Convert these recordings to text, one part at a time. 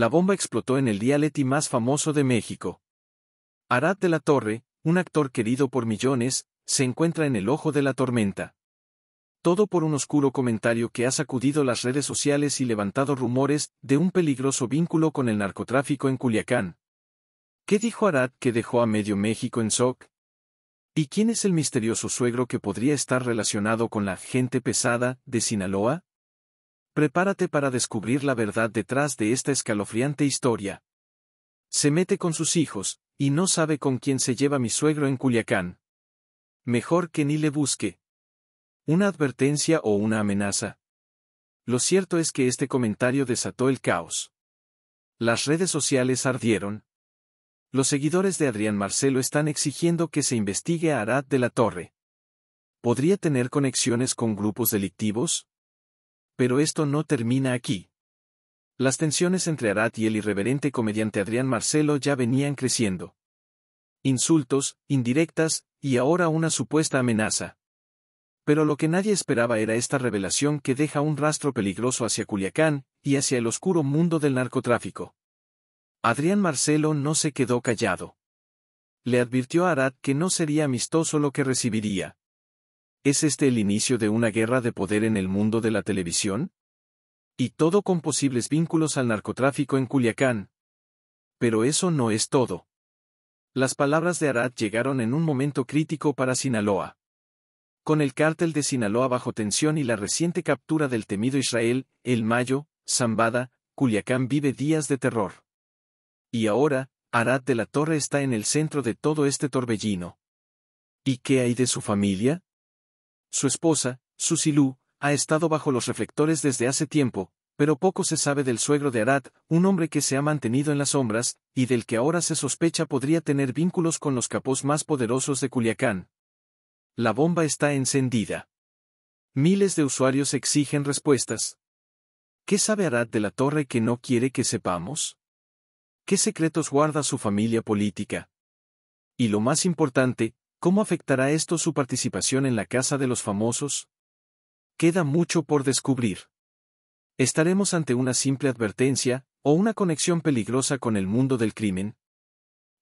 la bomba explotó en el dialeti más famoso de México. Arad de la Torre, un actor querido por millones, se encuentra en el ojo de la tormenta. Todo por un oscuro comentario que ha sacudido las redes sociales y levantado rumores de un peligroso vínculo con el narcotráfico en Culiacán. ¿Qué dijo Arad que dejó a medio México en shock? ¿Y quién es el misterioso suegro que podría estar relacionado con la gente pesada de Sinaloa? Prepárate para descubrir la verdad detrás de esta escalofriante historia. Se mete con sus hijos, y no sabe con quién se lleva mi suegro en Culiacán. Mejor que ni le busque. ¿Una advertencia o una amenaza? Lo cierto es que este comentario desató el caos. Las redes sociales ardieron. Los seguidores de Adrián Marcelo están exigiendo que se investigue a Arad de la Torre. ¿Podría tener conexiones con grupos delictivos? Pero esto no termina aquí. Las tensiones entre Arat y el irreverente comediante Adrián Marcelo ya venían creciendo. Insultos, indirectas, y ahora una supuesta amenaza. Pero lo que nadie esperaba era esta revelación que deja un rastro peligroso hacia Culiacán y hacia el oscuro mundo del narcotráfico. Adrián Marcelo no se quedó callado. Le advirtió a Arad que no sería amistoso lo que recibiría. ¿Es este el inicio de una guerra de poder en el mundo de la televisión? Y todo con posibles vínculos al narcotráfico en Culiacán. Pero eso no es todo. Las palabras de Arad llegaron en un momento crítico para Sinaloa. Con el cártel de Sinaloa bajo tensión y la reciente captura del temido Israel, El Mayo, Zambada, Culiacán vive días de terror. Y ahora, Arad de la Torre está en el centro de todo este torbellino. ¿Y qué hay de su familia? Su esposa, Susilú, ha estado bajo los reflectores desde hace tiempo, pero poco se sabe del suegro de Arad, un hombre que se ha mantenido en las sombras, y del que ahora se sospecha podría tener vínculos con los capos más poderosos de Culiacán. La bomba está encendida. Miles de usuarios exigen respuestas. ¿Qué sabe Arad de la torre que no quiere que sepamos? ¿Qué secretos guarda su familia política? Y lo más importante, ¿Cómo afectará esto su participación en la Casa de los Famosos? Queda mucho por descubrir. ¿Estaremos ante una simple advertencia, o una conexión peligrosa con el mundo del crimen?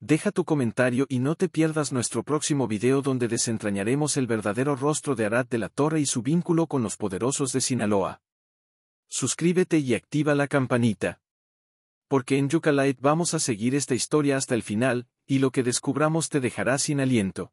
Deja tu comentario y no te pierdas nuestro próximo video donde desentrañaremos el verdadero rostro de Arad de la Torre y su vínculo con los poderosos de Sinaloa. Suscríbete y activa la campanita. Porque en Yucalite vamos a seguir esta historia hasta el final, y lo que descubramos te dejará sin aliento.